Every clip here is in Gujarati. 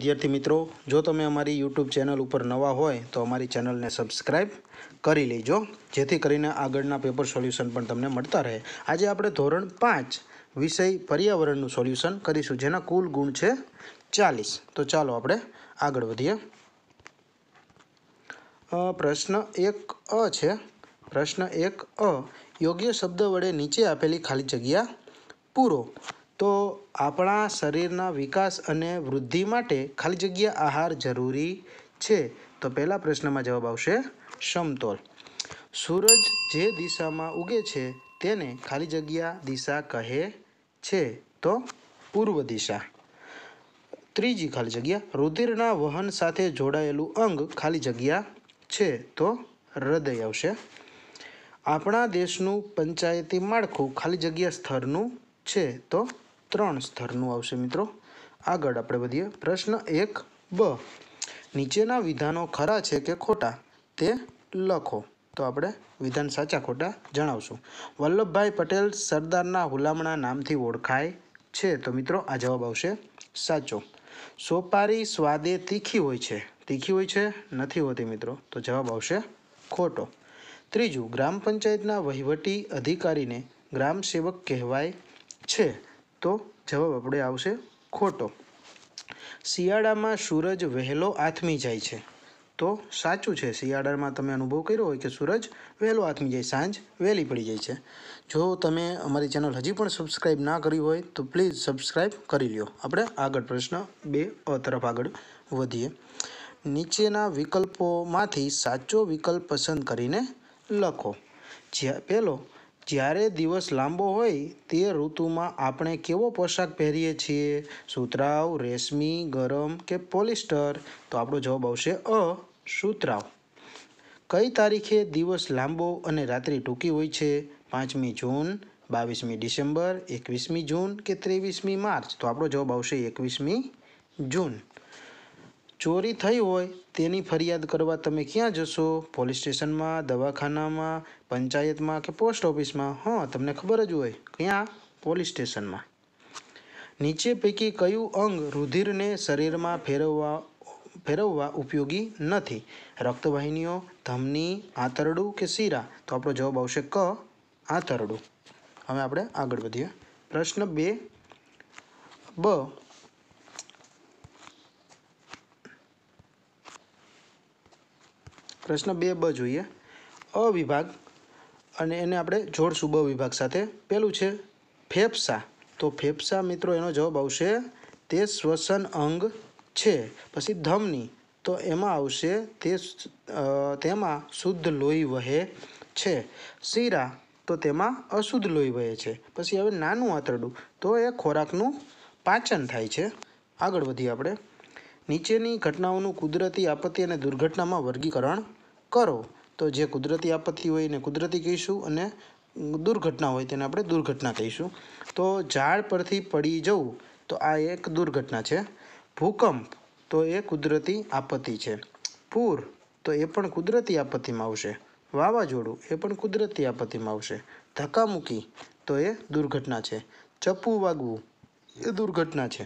વિદ્યાર્થી મિત્રો જો તમે અમારી યુટ્યુબ ચેનલ ઉપર નવા હોય તો અમારી ચેનલને સબસ્ક્રાઈબ કરી લેજો જેથી કરીને આગળના પેપર સોલ્યુશન પણ તમને મળતા રહે આજે આપણે ધોરણ પાંચ વિષય પર્યાવરણનું સોલ્યુશન કરીશું જેના કુલ ગુણ છે ચાલીસ તો ચાલો આપણે આગળ વધીએ પ્રશ્ન એક અ છે પ્રશ્ન એક અ યોગ્ય શબ્દ વડે નીચે આપેલી ખાલી જગ્યા પૂરો તો આપણા શરીરના વિકાસ અને વૃદ્ધિ માટે ખાલી જગ્યા આહાર જરૂરી છે તો પહેલા પ્રશ્નમાં જવાબ આવશે સમતોલ સૂરજ જે દિશામાં ઉગે છે તેને ખાલી જગ્યા દિશા કહે છે તો પૂર્વ દિશા ત્રીજી ખાલી જગ્યા રુધિરના વહન સાથે જોડાયેલું અંગ ખાલી જગ્યા છે તો હૃદય આવશે આપણા દેશનું પંચાયતી માળખું ખાલી જગ્યા સ્થળનું છે તો ત્રણ સ્તરનું આવશે મિત્રો આગળ આપણે વધીએ પ્રશ્ન એક બ નીચેના વિધાનો ખરા છે કે ખોટા તે લખો તો આપણે વિધાન સાચા ખોટા જણાવશું વલ્લભભાઈ પટેલ સરદારના હુલામણા નામથી ઓળખાય છે તો મિત્રો આ જવાબ આવશે સાચો સોપારી સ્વાદે તીખી હોય છે તીખી હોય છે નથી હોતી મિત્રો તો જવાબ આવશે ખોટો ત્રીજું ગ્રામ પંચાયતના વહીવટી અધિકારીને ગ્રામ સેવક કહેવાય છે તો જવાબ આપણે આવશે ખોટો શિયાળામાં સૂરજ વહેલો આથમી જાય છે તો સાચું છે શિયાળામાં તમે અનુભવ કર્યો હોય કે સૂરજ વહેલો આથમી જાય સાંજ વહેલી પડી જાય છે જો તમે અમારી ચેનલ હજી પણ સબસ્ક્રાઈબ ના કરી હોય તો પ્લીઝ સબસ્ક્રાઈબ કરી લ્યો આપણે આગળ પ્રશ્ન બે તરફ આગળ વધીએ નીચેના વિકલ્પોમાંથી સાચો વિકલ્પ પસંદ કરીને લખો જ્યાં પહેલો જ્યારે દિવસ લાંબો હોય તે ઋતુમાં આપણે કેવો પોશાક પહેરીએ છીએ સુતરાઉ રેશમી ગરમ કે પોલિસ્ટર તો આપણો જવાબ આવશે અ સુતરાઉ કઈ તારીખે દિવસ લાંબો અને રાત્રિ ટૂંકી હોય છે પાંચમી જૂન બાવીસમી ડિસેમ્બર એકવીસમી જૂન કે ત્રેવીસમી માર્ચ તો આપણો જવાબ આવશે એકવીસમી જૂન ચોરી થઈ હોય તેની ફરિયાદ કરવા તમે ક્યાં જશો પોલીસ સ્ટેશનમાં દવાખાનામાં પંચાયતમાં કે પોસ્ટ ઓફિસમાં હા તમને ખબર જ હોય ક્યાં પોલીસ સ્ટેશનમાં નીચે પૈકી કયું અંગ રુધિરને શરીરમાં ફેરવવા ફેરવવા ઉપયોગી નથી રક્તવાહિનીઓ ધમની આંતરડું કે શીરા તો આપણો જવાબ આવશે ક આંતરડું હવે આપણે આગળ વધીએ પ્રશ્ન બે બ પ્રશ્ન બે બ જોઈએ અવિભાગ અને એને આપણે જોડશું બ વિભાગ સાથે પહેલું છે ફેફસા તો ફેફસા મિત્રો એનો જવાબ આવશે તે શ્વસન અંગ છે પછી ધમની તો એમાં આવશે તે તેમાં શુદ્ધ લોહી વહે છે શીરા તો તેમાં અશુદ્ધ લોહી વહે છે પછી હવે નાનું આંતરડું તો એ ખોરાકનું પાચન થાય છે આગળ વધીએ આપણે નીચેની ઘટનાઓનું કુદરતી આપત્તિ અને દુર્ઘટનામાં વર્ગીકરણ કરો તો જે કુદરતી આપત્તિ હોય એને કુદરતી કહીશું અને દુર્ઘટના હોય તેને આપણે દુર્ઘટના કહીશું તો ઝાડ પરથી પડી જવું તો આ એક દુર્ઘટના છે ભૂકંપ તો એ કુદરતી આપત્તિ છે પૂર તો એ પણ કુદરતી આપત્તિમાં આવશે વાવાઝોડું એ પણ કુદરતી આપત્તિમાં આવશે ધક્કામુકી તો એ દુર્ઘટના છે ચપ્પુ વાગવું એ દુર્ઘટના છે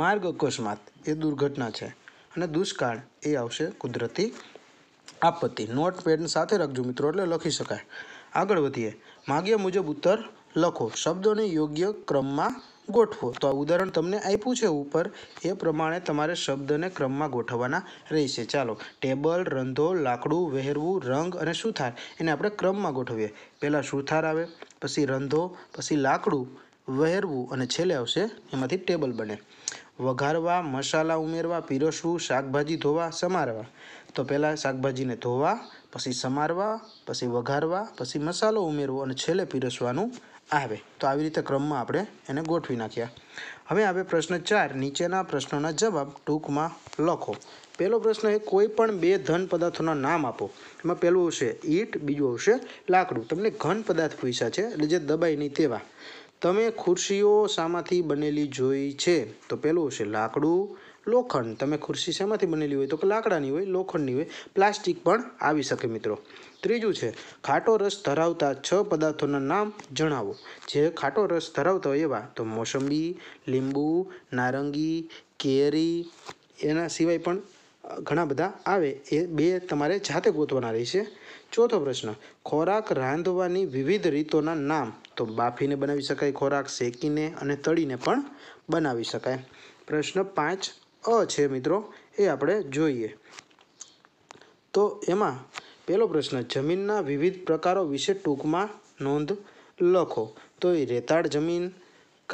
માર્ગ અકસ્માત એ દુર્ઘટના છે અને દુષ્કાળ એ આવશે કુદરતી આપત્તિ નોટ નોટપેડ સાથે રાખજો મિત્રો એટલે લખી શકાય આગળ વધીએ માગ્યા મુજબ ઉત્તર લખો શબ્દોને યોગ્ય ક્રમમાં ગોઠવો તો આ ઉદાહરણ તમને આપ્યું છે ઉપર એ પ્રમાણે તમારે શબ્દને ક્રમમાં ગોઠવવાના રહેશે ચાલો ટેબલ રંધો લાકડું વહેરવું રંગ અને સુથાર એને આપણે ક્રમમાં ગોઠવીએ પહેલાં સુથાર આવે પછી રંધો પછી લાકડું વહેરવું અને છેલ્લે આવશે એમાંથી ટેબલ બને વઘારવા મસાલા ઉમેરવા પીરસવું શાકભાજી ધોવા સમારવા તો પહેલાં શાકભાજીને ધોવા પછી સમારવા પછી વઘારવા પછી મસાલો ઉમેરવો અને છેલ્લે પીરસવાનું આવે તો આવી રીતે ક્રમમાં આપણે એને ગોઠવી નાખ્યા હવે આવે પ્રશ્ન ચાર નીચેના પ્રશ્નોના જવાબ ટૂંકમાં લખો પહેલો પ્રશ્ન એ કોઈ પણ બે ધન પદાર્થોના નામ આપો એમાં પહેલું આવશે ઈટ બીજું આવશે લાકડું તમને ઘન પદાર્થ પૂછ્યા છે એટલે જે દબાઈ નહીં તેવા તમે ખુરશીઓ શામાંથી બનેલી જોઈ છે તો પેલું છે લાકડું લોખંડ તમે ખુરશી શામાંથી બનેલી હોય તો લાકડાની હોય લોખંડની હોય પ્લાસ્ટિક પણ આવી શકે મિત્રો ત્રીજું છે ખાટો રસ ધરાવતા છ પદાર્થોના નામ જણાવો જે ખાટો રસ ધરાવતા હોય એવા તો મોસંબી લીંબુ નારંગી કેરી એના સિવાય પણ ઘણા બધા આવે એ બે તમારે જાતે ગોતવાના રહેશે ચોથો પ્રશ્ન ખોરાક રાંધવાની વિવિધ રીતોના નામ તો બાફીને બનાવી શકાય ખોરાક શેકીને અને તળીને પણ બનાવી શકાય પ્રશ્ન પાંચ અ છે મિત્રો એ આપણે જોઈએ તો એમાં પહેલો પ્રશ્ન જમીનના વિવિધ પ્રકારો વિશે ટૂંકમાં નોંધ લખો તો એ રેતાળ જમીન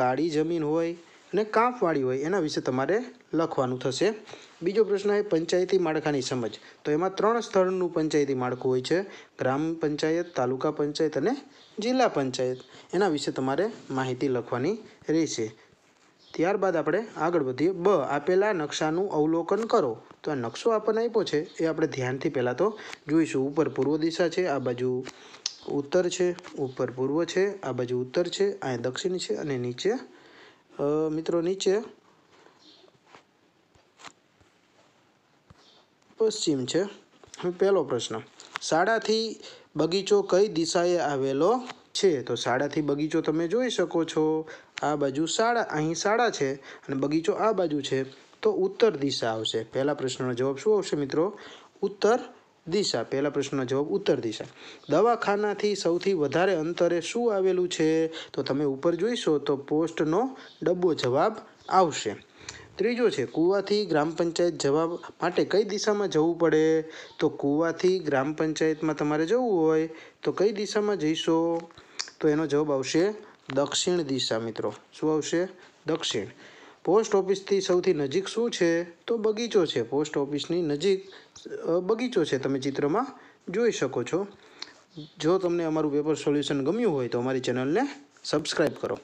કાળી જમીન હોય અને કાંપવાળી હોય એના વિશે તમારે લખવાનું થશે બીજો પ્રશ્ન એ પંચાયતી માળખાની સમજ તો એમાં ત્રણ સ્થળનું પંચાયતી માળખું હોય છે ગ્રામ પંચાયત તાલુકા પંચાયત અને જિલ્લા પંચાયત એના વિશે તમારે માહિતી લખવાની રહેશે ત્યારબાદ આપણે આગળ વધીએ બ આપેલા નકશાનું અવલોકન કરો તો આ નકશો આપણને આપ્યો છે એ આપણે ધ્યાનથી પહેલાં તો જોઈશું ઉપર પૂર્વ દિશા છે આ બાજુ ઉત્તર છે ઉપર પૂર્વ છે આ બાજુ ઉત્તર છે આ દક્ષિણ છે અને નીચે મિત્રો નીચે પશ્ચિમ છે હવે પહેલો પ્રશ્ન શાળાથી બગીચો કઈ દિશાએ આવેલો છે તો શાળાથી બગીચો તમે જોઈ શકો છો આ બાજુ શાળા અહીં શાળા છે અને બગીચો આ બાજુ છે તો ઉત્તર દિશા આવશે પહેલા પ્રશ્નનો જવાબ શું આવશે મિત્રો ઉત્તર દિશા પહેલા પ્રશ્નનો જવાબ ઉત્તર દિશા દવાખાનાથી સૌથી વધારે અંતરે શું આવેલું છે તો તમે ઉપર જોઈશો તો પોસ્ટનો ડબ્બો જવાબ આવશે ત્રીજો છે કૂવાથી ગ્રામ પંચાયત જવા માટે કઈ દિશામાં જવું પડે તો કૂવાથી ગ્રામ પંચાયતમાં તમારે જવું હોય તો કઈ દિશામાં જઈશો તો એનો જવાબ આવશે દક્ષિણ દિશા મિત્રો શું આવશે દક્ષિણ પોસ્ટ ઓફિસથી સૌથી નજીક શું છે તો બગીચો છે પોસ્ટ ઓફિસની નજીક બગીચો છે તમે ચિત્રમાં જોઈ શકો છો જો તમને અમારું પેપર સોલ્યુશન ગમ્યું હોય તો અમારી ચેનલને સબસ્ક્રાઈબ કરો